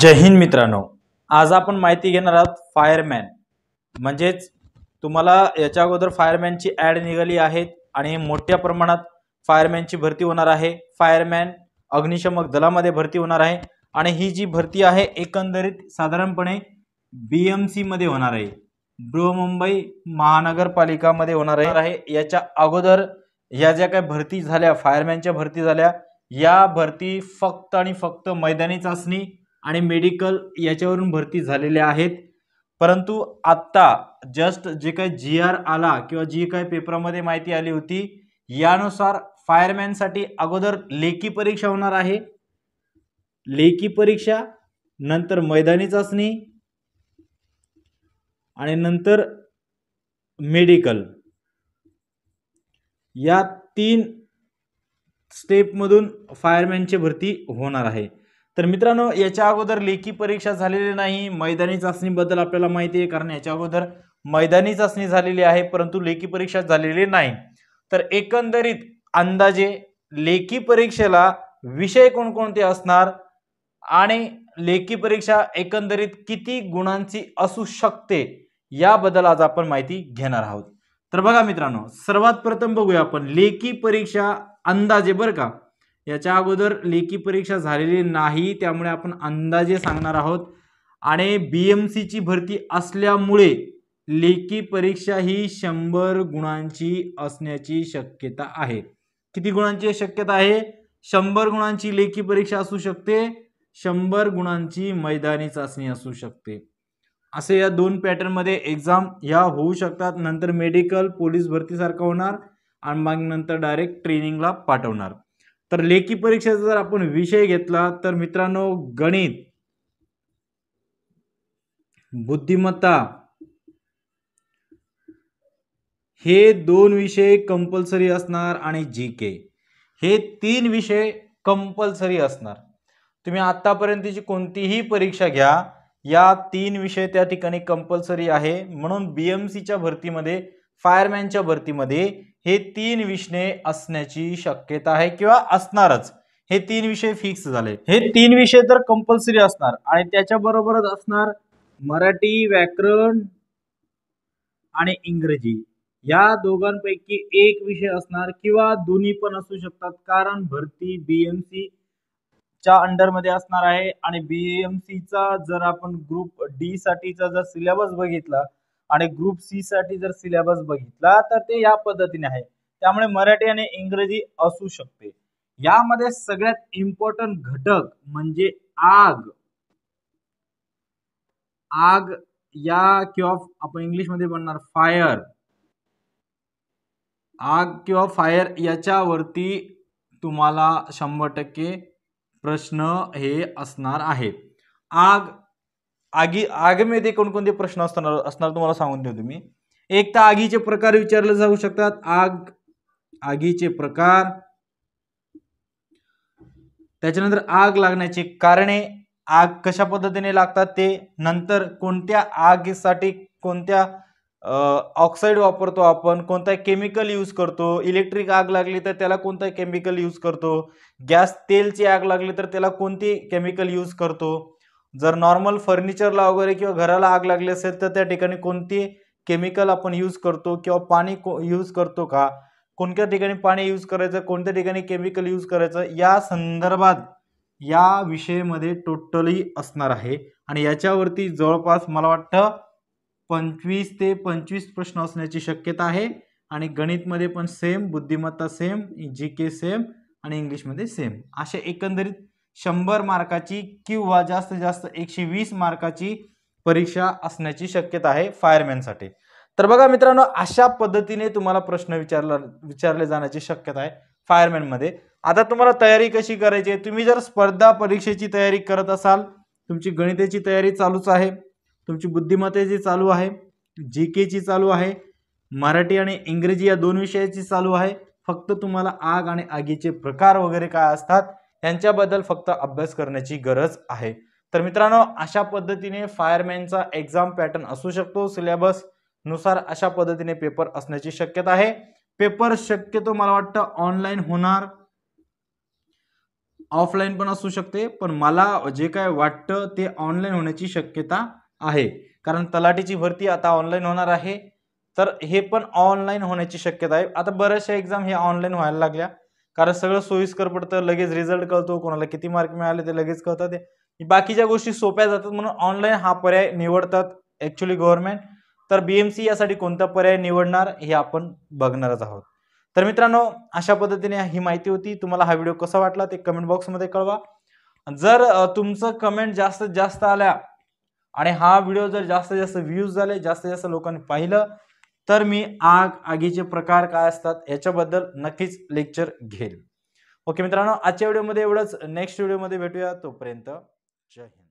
जय हिंद मित्रांनो आज आपण माहिती घेणार आहोत फायरमॅन म्हणजेच तुम्हाला याच्या अगोदर फायरमॅनची ॲड निघाली आहे आणि मोठ्या प्रमाणात फायरमॅनची भरती होणार आहे फायरमॅन अग्निशमक दलामध्ये भरती होणार आहे आणि ही जी भरती आहे एकंदरीत साधारणपणे बी एम सीमध्ये होणार आहे बृहमुंबई महानगरपालिकामध्ये होणार आहे याच्या अगोदर या ज्या काही भरती झाल्या फायरमॅनच्या भरती झाल्या या भरती फक्त आणि फक्त मैदानी चाचणी आणि मेडिकल याच्यावरून भरती झालेल्या आहेत परंतु आत्ता जस्ट जे काही जी आर आला किंवा जी काही पेपरामध्ये माहिती आली होती यानुसार फायरमॅनसाठी अगोदर लेखी परीक्षा होणार आहे लेखी परीक्षा नंतर मैदानी चाचणी आणि नंतर मेडिकल या तीन स्टेपमधून फायरमॅनची भरती होणार आहे तर मित्रांनो याच्या अगोदर लेखी परीक्षा झालेली नाही मैदानी चाचणीबद्दल आपल्याला माहिती आहे कारण याच्या अगोदर मैदानी चाचणी झालेली आहे परंतु लेखी परीक्षा झालेली नाही तर एकंदरीत अंदाजे लेखी परीक्षेला विषय कोणकोणते असणार आणि लेखी परीक्षा एकंदरीत किती गुणांची असू शकते याबद्दल आज आपण माहिती घेणार आहोत तर बघा मित्रांनो सर्वात प्रथम बघूया आपण लेखी परीक्षा अंदाजे बरं का याच्या अगोदर लेखी परीक्षा झालेली नाही त्यामुळे आपण अंदाजे सांगणार आहोत आणि बी एम सीची भरती असल्यामुळे लेखी परीक्षा ही शंभर गुणांची असण्याची शक्यता आहे किती गुणांची शक्यता आहे शंभर गुणांची लेखी परीक्षा असू शकते शंभर गुणांची मैदानी चाचणी असू शकते असे या दोन पॅटर्नमध्ये एक्झाम ह्या होऊ शकतात नंतर मेडिकल पोलीस भरतीसारखं होणार आणि मग नंतर डायरेक्ट ट्रेनिंगला पाठवणार तर लेखी परीक्षेचा जर आपण विषय घेतला तर मित्रांनो गणित बुद्धिमत्ता हे दोन विषय कंपल्सरी असणार आणि जी के हे तीन विषय कंपल्सरी असणार तुम्ही आतापर्यंतची कोणतीही परीक्षा घ्या या तीन विषय त्या ठिकाणी कंपल्सरी आहे म्हणून बी एम सीच्या भरतीमध्ये फायरमॅनच्या भरतीमध्ये हे तीन विषय असण्याची शक्यता आहे किंवा असणारच हे तीन विषय फिक्स झाले हे तीन विषय तर कंपल्सरी असणार आणि त्याच्या बरोबरच असणार मराठी व्याकरण आणि इंग्रजी या दोघांपैकी एक विषय असणार किंवा दोन्ही पण असू शकतात कारण भरती बीएमसी च्या अंडरमध्ये असणार आहे आणि बीएमसीचा जर आपण ग्रुप डी साठीचा जर सिलेबस बघितला आणि ग्रुप सी साठी जर सिलेबस बघितला तर ते या पद्धतीने आहे त्यामुळे मराठी आणि इंग्रजी असू शकते यामध्ये सगळ्यात इम्पॉर्टंट घटक म्हणजे आग आग या किंवा आपण इंग्लिशमध्ये म्हणणार फायर आग किंवा फायर याच्यावरती तुम्हाला शंभर टक्के प्रश्न हे असणार आहेत आग आगी आगमध्ये कोणकोणते प्रश्न असणार असणार तुम्हाला सांगून ठेवतो मी एक तर आगीचे प्रकार विचारले जाऊ शकतात आग आगीचे प्रकार त्याच्यानंतर आग लागण्याची कारणे आग कशा पद्धतीने लागतात ते नंतर कोणत्या आगीसाठी कोणत्या ऑक्साईड वापरतो आपण कोणता केमिकल यूज करतो इलेक्ट्रिक आग लागली तर त्याला कोणता केमिकल यूज करतो गॅस तेलची आग लागली तर त्याला कोणती केमिकल यूज करतो जर नॉर्मल फर्निचरला वगैरे किंवा घराला आग लागली असेल तर त्या ठिकाणी कोणती केमिकल आपण यूज करतो किंवा पाणी को यूज करतो का कोणत्या ठिकाणी पाणी यूज करायचं कोणत्या ठिकाणी केमिकल यूज करायचं या संदर्भात या विषयामध्ये टोटली असणार आहे आणि याच्यावरती जवळपास मला वाटतं पंचवीस ते पंचवीस प्रश्न असण्याची शक्यता आहे आणि गणितमध्ये पण सेम बुद्धिमत्ता सेम जी के सेम आणि इंग्लिशमध्ये सेम असे एकंदरीत शंभर मार्काची किंवा जास्तीत जास्त एकशे वीस मार्काची परीक्षा असण्याची शक्यता आहे फायरमॅनसाठी तर बघा मित्रांनो अशा पद्धतीने तुम्हाला प्रश्न विचारला विचारले जाण्याची शक्यता आहे फायरमॅनमध्ये आता तुम्हाला तयारी कशी करायची आहे तुम्ही जर स्पर्धा परीक्षेची तयारी करत असाल तुमची गणितेची तयारी चालूच आहे तुमची बुद्धिमत्तेची चालू आहे जी केची चालू आहे मराठी आणि इंग्रजी या दोन विषयाची चालू आहे फक्त तुम्हाला आग आणि आगीचे प्रकार वगैरे काय असतात त्यांच्याबद्दल फक्त अभ्यास करण्याची गरज आहे तर मित्रांनो अशा पद्धतीने फायरमॅनचा एक्झाम पॅटर्न असू शकतो सिलेबस नुसार अशा पद्धतीने पेपर असण्याची शक्यता आहे पेपर शक्यतो मला वाटतं ऑनलाईन होणार ऑफलाईन पण असू शकते पण मला जे काय वाटतं ते ऑनलाईन होण्याची शक्यता आहे कारण तलाटीची भरती आता ऑनलाईन होणार आहे तर हे पण ऑनलाईन होण्याची शक्यता आहे आता बऱ्याचशा एक्झाम हे ऑनलाईन व्हायला लागल्या कारण सगळं सोयीस्कर पडतं लगेच रिझल्ट कळतो कोणाला किती मार्क मिळाले ते लगेच कळतात बाकीच्या गोष्टी सोप्या जातात म्हणून ऑनलाईन हा पर्याय निवडतात ॲक्च्युली गव्हर्नमेंट तर बी एम सी यासाठी कोणता पर्याय निवडणार हे आपण बघणारच आहोत तर मित्रांनो अशा पद्धतीने ही माहिती होती तुम्हाला हा व्हिडिओ कसा वाटला ते कमेंट बॉक्समध्ये कळवा जर तुमचं कमेंट जास्तीत जास्त आल्या आणि हा व्हिडिओ जर जास्तीत जास्त व्ह्यूज झाले जास्तीत जास्त लोकांनी पाहिलं तर मी आग आगीचे प्रकार काय असतात याच्याबद्दल नक्कीच लेक्चर घेईल ओके मित्रांनो आजच्या व्हिडिओमध्ये एवढंच नेक्स्ट व्हिडिओमध्ये भेटूया तोपर्यंत जय हिंद